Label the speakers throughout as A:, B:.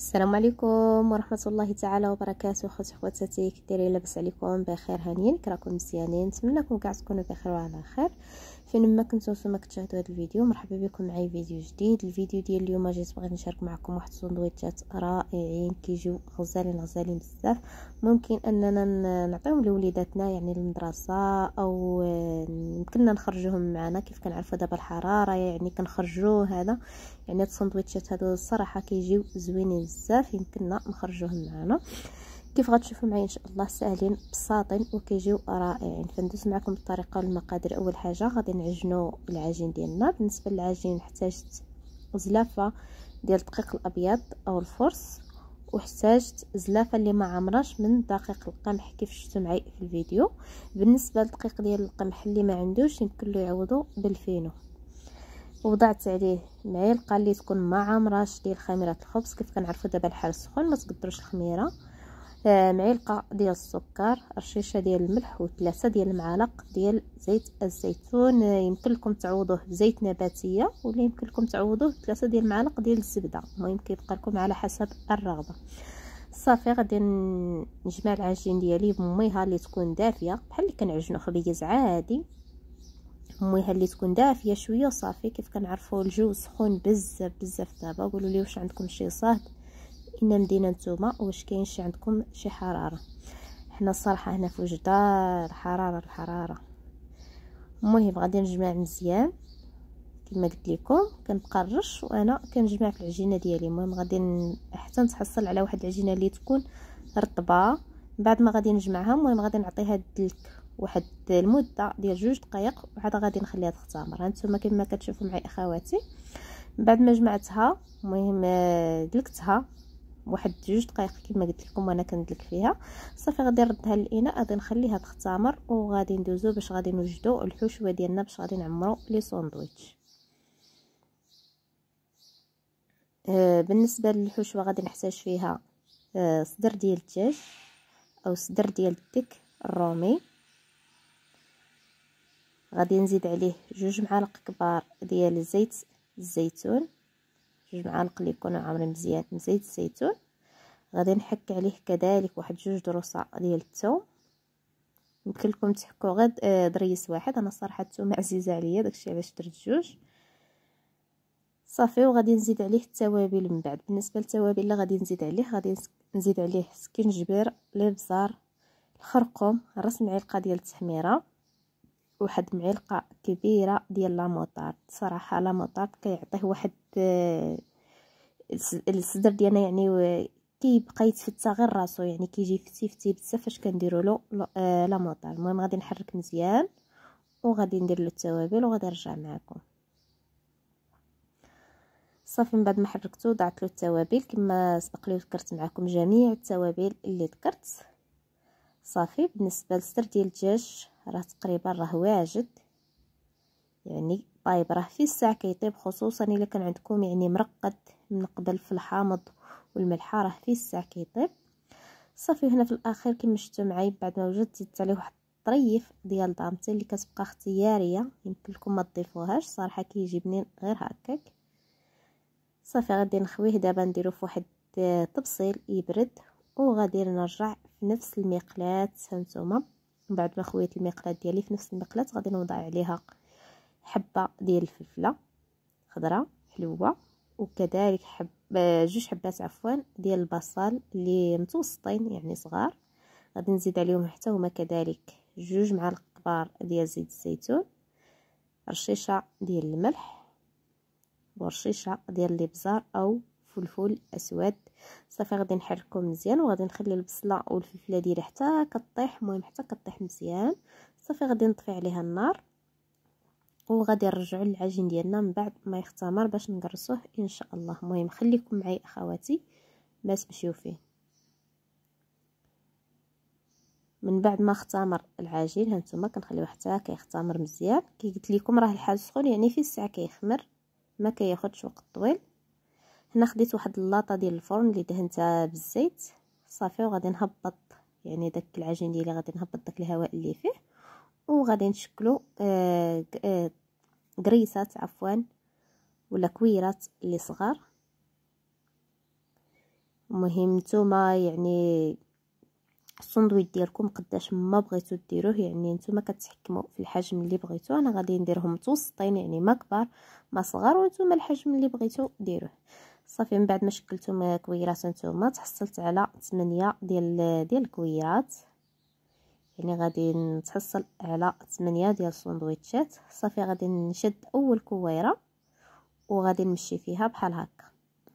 A: السلام عليكم ورحمة الله تعالى وبركاته خوتي خواتاتي دايرين لاباس عليكم بخير هانيين كراكم مزيانين نتمنىكم كاع تكونوا بخير وعلى خير فين ما كنتو نتوما كتشاهدوا هذا الفيديو مرحبا بكم معايا فيديو جديد الفيديو ديال اليوم جيت بغيت نشارك معكم واحد السندويتشات رائعين كيجيو غزالين غزالين بزاف ممكن اننا نعطيهم لوليداتنا يعني للمدرسه او يمكننا آه، نخرجوهم معنا كيف كنعرفوا دابا الحراره يعني كنخرجوا هذا يعني هاد السندويتشات هادو الصراحه كيجيو زوينين بزاف يمكننا نخرجوهم معنا كيف غتشوفوا معايا ان شاء الله ساهلين بساطين وكيجيو رائعين فندوز معكم الطريقه والمقادير اول حاجه غادي نعجنوا العجين ديالنا بالنسبه للعجين احتاجت زلافه ديال الدقيق الابيض او الفرص واحتاجت زلافه اللي ما عمرش من دقيق القمح كيف شفتوا معايا في الفيديو بالنسبه للدقيق ديال القمح اللي ما عندوش يمكن له يعوضو بالفينو وضعت عليه معلقه اللي تكون ما عمرش ديال خميره الخبز كيف كنعرفوا دابا الحال سخون ما تقدروش الخميره آه، معلقة ديال السكر رشيشة ديال الملح وثلاثة ديال المعالق ديال زيت الزيتون آه، يمكن لكم تعوضوه بزيت نباتية ولا يمكن لكم تعوضوه بثلاثه ديال المعالق ديال الزبدة المهم كيبقى لكم على حسب الرغبة صافي غادي نجمع العجين ديالي بميها اللي تكون دافيه بحال اللي كنعجنو خبيز عادي ميها اللي تكون دافيه شويه صافي كيف كنعرفوا الجو سخون بزاف بزاف دابا قولوا لي واش عندكم شي صهد لنا مدينه نتوما واش كاين شي عندكم شي حراره حنا الصراحه هنا في وجده الحراره الحراره المهم غادي نجمع مزيان كما قلت لكم كنبقى نرش وانا كنجمع في العجينه ديالي المهم غادي حتى نتحصل على واحد العجينه اللي تكون رطبه بعد ما غادي نجمعها المهم غادي نعطيها الدلك واحد المده ديال جوج دقائق وعاد غادي نخليها تختمر هانتوما كما كتشوفوا معي اخواتي بعد ما جمعتها المهم آه، دلكتها واحد جوج دقائق كما قلت لكم انا كندلك فيها صافي غادي نردها للاناء غادي نخليها تختمر وغادي ندوزو باش غادي نوجدو الحشوه ديالنا باش غادي نعمرو لي ساندويتش آه بالنسبه للحشوه غادي نحتاج فيها آه صدر ديال الدجاج او صدر ديال الديك الرومي غادي نزيد عليه جوج معالق كبار ديال زيت الزيتون جوج معالق اللي يكونوا عامرين مزيان من زيت الزيتون غادي نحك عليه كذلك واحد جوج دروسه ديال الثوم يمكن لكم تحكوا غير آه، دريس واحد انا صراحه الثوم عزيزه عليا داكشي علاش درت جوج صافي وغادي نزيد عليه التوابل من بعد بالنسبه للتوابل اللي غادي نزيد عليه غادي نزيد عليه سكنجبير الابزار الخرقوم راس معلقه ديال التحميره واحد معلقه كبيره ديال لاموطارد صراحه لاموطارد كيعطيه واحد آه، الصدر ديالنا يعني كيبقى يتفتى غير راسو يعني كيجي فتي فتي بزاف فاش كنديروا له آه، لاموطارد المهم غادي نحرك مزيان وغادي ندير له التوابل وغادي نرجع معكم صافي من بعد ما حركته ضعت له التوابل كما سبق لي ذكرت معكم جميع التوابل اللي ذكرت صافي بالنسبه للصدر ديال الدجاج راه تقريبا راه واجد يعني طايب راه في الساعة كيطيب خصوصا الا كان عندكم يعني مرقد من قبل في الحامض والملحه راه في الساعة كيطيب صافي هنا في الاخير كما شفتوا معايا بعد ما وجدت زدت عليه واحد الطريف ديال دامتي اللي كتبقى اختياريه يمكن لكم ما تضيفوهاش صراحه كيجي بنين غير هكاك صافي غادي نخويه دابا نديرو في واحد الطبسيل آه، يبرد وغادي نرجع في نفس المقلاه هانتوما من بعد ما خويت المقلاة ديالي في نفس المقلاة غادي نوضع عليها حبة ديال الفلفلة خضراء حلوة وكذلك حب آه، جوج حبات عفوا ديال البصل اللي متوسطين يعني صغار غادي نزيد عليهم حتى هما كذلك جوج معالق كبار ديال زيت الزيتون رشيشه ديال الملح ورشيشه ديال الابزار او فلفل اسود صافي غادي نحركو مزيان وغادي نخلي البصله والفلفله ديالي حتى كطيح المهم حتى كطيح مزيان صافي غادي نطفي عليها النار وغادي نرجعوا للعجين ديالنا من بعد ما يختمر باش نقرصوه ان شاء الله المهم خليكم معايا اخواتي ما تمشيو فيه من بعد ما اختمر العجين هانتوما كنخليوه حتى كيختمر مزيان كي قلت لكم راه الحال سخون يعني في الساعه كيخمر ما كياخذش وقت طويل هنا خديت واحد اللاطه ديال الفرن اللي دهنتها بالزيت صافي وغادي نهبط يعني داك العجين ديالي غادي نهبط داك الهواء اللي فيه وغادي نشكلو آه آه عفوا ولا كويرات اللي صغار المهم نتوما يعني الساندويتش ديالكم قداش ما بغيتو ديروه يعني نتوما كتحكموا في الحجم اللي بغيتو انا غادي نديرهم متوسطين يعني ما كبار ما صغار وانتوما الحجم اللي بغيتو ديروه صافي من بعد ما شكلتم كويرات نتوما تحصلت على 8 ديال ديال الكويرات يعني غادي نتحصل على 8 ديال السندويتشات صافي غادي نشد اول كويره وغادي نمشي فيها بحال هكا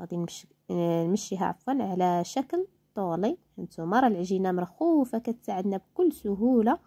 A: غادي نمشي آه، نمشيها عفوا على شكل طولي نتوما راه العجينه مرخوفه كتساعدنا بكل سهوله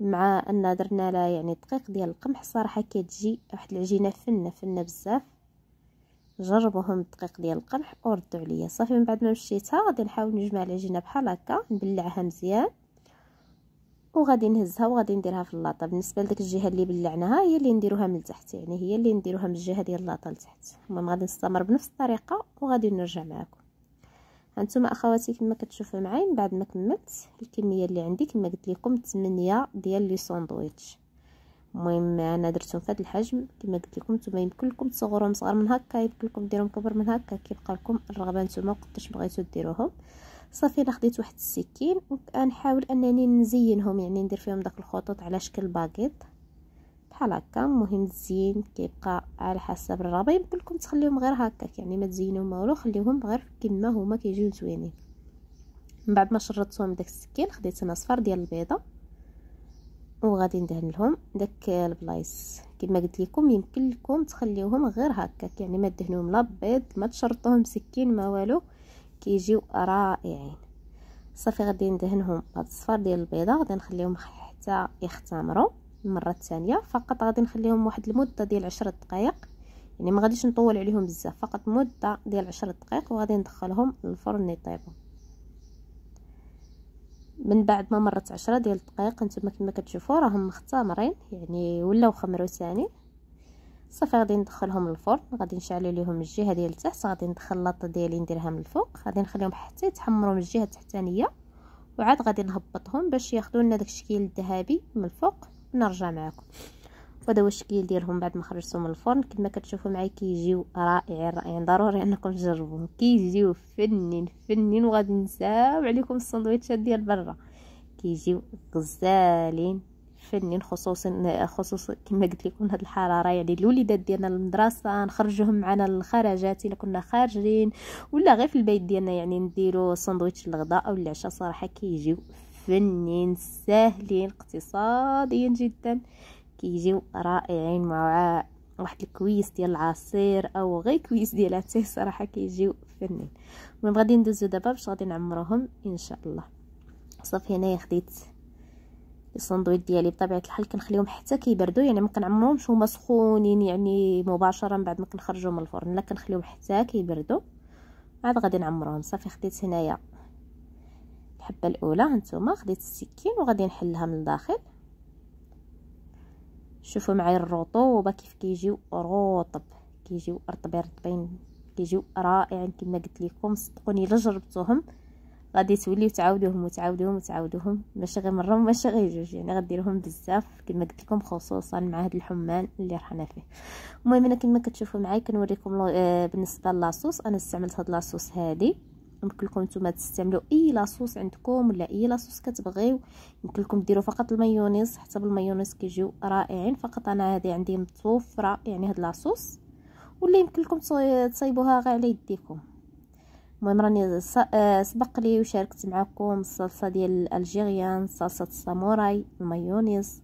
A: مع ان درنا لها يعني دقيق ديال القمح صراحه كتجي واحد العجينه فنه فنه بزاف جربوهم الدقيق ديال القمح وردوا عليا صافي من بعد ما مشيتها غادي نحاول نجمع العجينه بحال هكا نبلعها مزيان وغادي نهزها وغادي نديرها في اللاطه بالنسبه لديك الجهه اللي بلعناها هي اللي نديروها من التحت يعني هي اللي نديروها من الجهه ديال اللاطه لتحت المهم غادي نستمر بنفس الطريقه وغادي نرجع معكم هانتوما اخواتي كما كتشوفوا معايا من بعد ما كملت الكميه اللي عندي كما قلت لكم 8 ديال لي ساندويتش المهم انا درتهم في هذا الحجم كما قلت لكم نتوما يمكن لكم تصغروهم صغار من هكا يمكن لكم ديرهم كبر من هكا كيبقى لكم الرغبه نتوما قداش بغيتو ديروهم صافي انا خديت واحد السكين وكنحاول انني نزينهم يعني ندير فيهم داك الخطوط على شكل باكيط بحال هكا المهم الزين كيبقى على حسب الرغبه يمكن لكم تخليهم غير هكاك يعني ما تزينوهم والو خليهم غير كما هما كيجيو زوينين من بعد ما شردتهم داك السكين خديت انا صفار ديال البيضه وغادي ندهن لهم داك البلايص كما قلت لكم يمكن لكم تخليوهم غير هكاك يعني ما تدهنوهم لا بيض ما تشرطوهم سكين ما والو كيجيو رائعين صافي غادي ندهنهم بهاد الصفار ديال البيضه غادي نخليهم حتى يختمروا المره الثانيه فقط غادي نخليهم واحد المده ديال 10 دقائق يعني ما غاديش نطول عليهم بزاف فقط مده ديال 10 دقائق وغادي ندخلهم للفرن يطيبوا من بعد ما مرت عشرة ديال الدقائق نتوما كما كتشوفوا راهم مختمرين يعني ولاو خمروا ثاني صافي غادي ندخلهم للفرن غادي نشعل ليهم الجهه ديال التحت غادي ندخل لاطه ديالي نديرها من الفوق غادي نخليهم حتى يتحمروا من الجهه التحتانيه وعاد غادي نهبطهم باش ياخذوا لنا داك الشكل الذهبي من الفوق ونرجع معكم وهذا هو الشكل ديالهم بعد ما خرجتهم من الفرن كما كتشوفوا معايا كيجيو رائعين رائعين ضروري انكم تجربوهم كيجيو فنين فنين وغادي نساو عليكم السندويتشات ديال برا كيجيو غزالين فنين خصوصا خصوصا كما قلت لكم هاد الحراره يعني الوليدات ديالنا للمدرسه نخرجوهم معنا للخرجات الا كنا خارجين ولا غير في البيت ديالنا يعني نديرو سندويتش الغداء او العشاء صراحه كيجيو فنين ساهلين اقتصاديين جدا كيجيو رائعين مع واحد الكويس ديال العصير او غير كويس ديال اتاي صراحه كيجيو فنين المهم غادي ندوزو دابا باش غادي نعمروهم ان شاء الله صافي هنايا خديت الساندويتش ديالي بطبيعه الحال كنخليهم حتى كيبردوا يعني ما كنعمرهمش هما سخونين يعني مباشره من بعد ما كنخرجو من الفرن لا كنخليهم حتى كيبردوا عاد غادي نعمرهم صافي خديت هنايا الحبه الاولى هانتوما خديت السكين وغادي نحلها من الداخل شوفوا معايا الرطوبه كيف كيجيو رطب كيجيو رطبين رطبين كيجيو رائعين كما قلت لكم صدقوني الا جربتوهم غادي توليو تعاودوهم وتعاودوهم وتعاودوهم ماشي غير مره ماشي غير جوج يعني غديروهم بزاف كما قلت لكم خصوصا مع هذا الحمان اللي رحنا فيه المهم انا كما كتشوفوا معايا كنوريكم آه، بالنسبه لاصوص انا استعملت هاد لاصوص هذه يمكن لكم نتوما تستعملوا اي لاصوص عندكم ولا اي لاصوص كتبغيو يمكن لكم ديروا فقط المايونيز حتى بالمايونيز كيجيو رائعين فقط انا هذه عندي متوفره يعني هاد لاصوص واللي يمكن لكم تصايبوها غير على يديكم المهم راني آه، سبق لي وشاركت معكم الصلصه ديال الجيريان صلصه الساموراي المايونيز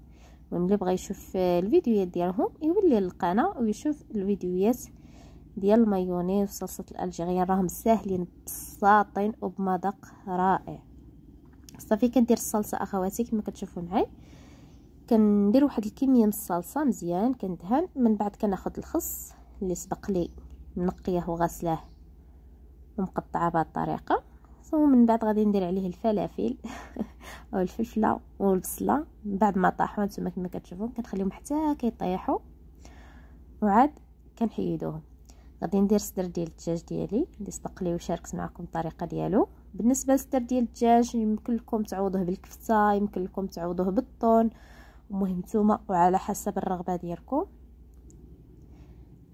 A: المهم اللي بغى يشوف الفيديوهات ديالهم يولي للقناه ويشوف الفيديوهات ديال المايونيز وصلصه الالجيريان راهم ساهلين بساطين وبمذاق رائع صافي كندير الصلصه اخواتي كما كتشوفوا معايا كندير واحد الكميه من الصلصه مزيان كندهن من بعد كناخذ الخس اللي سبق لي منقيه وغسله ومقطعه بهذه الطريقه من بعد غادي ندير عليه الفلافل او الفلفله والبصله من بعد ما طاحوا نتوما كما كتشوفوا كنخليهم حتى كيطيحوا وعاد كنحيدوهم غادي ندير صدر ديال الدجاج ديالي اللي سبق لي وشاركت معكم الطريقه ديالو بالنسبه للصدر ديال الدجاج يمكن لكم تعوضوه بالكفته يمكن لكم تعوضوه بالطون المهم نتوما وعلى حسب الرغبه ديالكم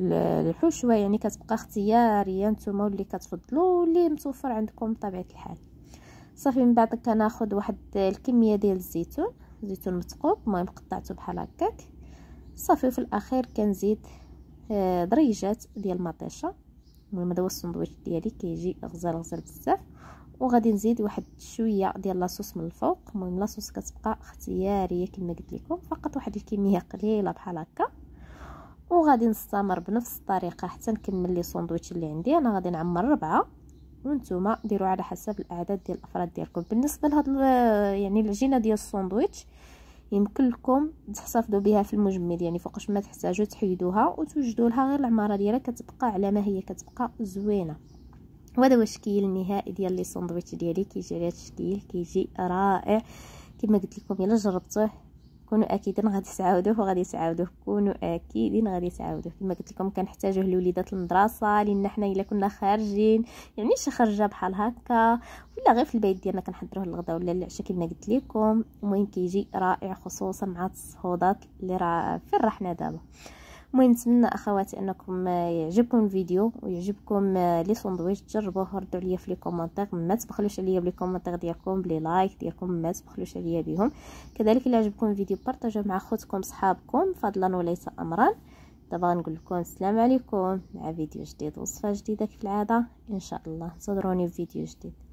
A: الحشوه يعني كتبقى اختياريه نتوما واللي كتفضلوا واللي متوفر عندكم بطبيعه الحال صافي من بعد كناخذ واحد الكميه ديال الزيتون زيتون مثقوب المهم قطعته بحال هكاك صافي في الاخير كنزيد آه، دريجات ديال مطيشه المهم هذا هو السندويتش ديالي كيجي غزال غزال بزاف وغادي نزيد واحد شويه ديال لاصوص من الفوق المهم لاصوص كتبقى اختياريه كما قلت لكم فقط واحد الكميه قليله بحال هكا وغادي نستمر بنفس الطريقه حتى نكمل لي سندويتش اللي عندي انا غادي نعمر ربعه وانتم ديروا على حسب الاعداد ديال الافراد ديالكم بالنسبه لهاد آه، يعني العجينه ديال الساندويتش يمكن لكم تحتفظوا بها في المجمل يعني فوقاش ما تحتاجوا تحيدوها وتوجدوا لها غير العماره ديالها كتبقى على ما هي كتبقى زوينه وهذا هو الشكل النهائي ديال لي ساندويتش ديالي كيجي على هذا الشكل كيجي رائع كما قلت لكم الا جربتوه كونوا اكيدين غادي تعاودوه وغادي تعاودوه كونوا اكيدين غادي تعاودوه كما قلت لكم كنحتاجوه لوليدات المدرسه لان حنا الا كنا خارجين يعني شي خرجه بحال هكا ولا غير في البيت ديالنا كنحضروه للغدا ولا العشاء كما قلت لكم المهم كيجي رائع خصوصا مع الصهودات اللي راه فين راه دابا المهم نتمنى اخواتي انكم يعجبكم الفيديو ويعجبكم آه، لي ساندويتش تجربوه ردوا ليا في لي كومونتير ما تبخلوش عليا بلي كومونتير ديالكم بلي لايك ديالكم ما تبخلوش عليا بهم كذلك الا عجبكم الفيديو بارطاجوه مع خوتكم صحابكم فضلا وليس امرا دابا نقول لكم السلام عليكم مع فيديو جديد وصفه جديده كالعاده ان شاء الله انتظروني في فيديو جديد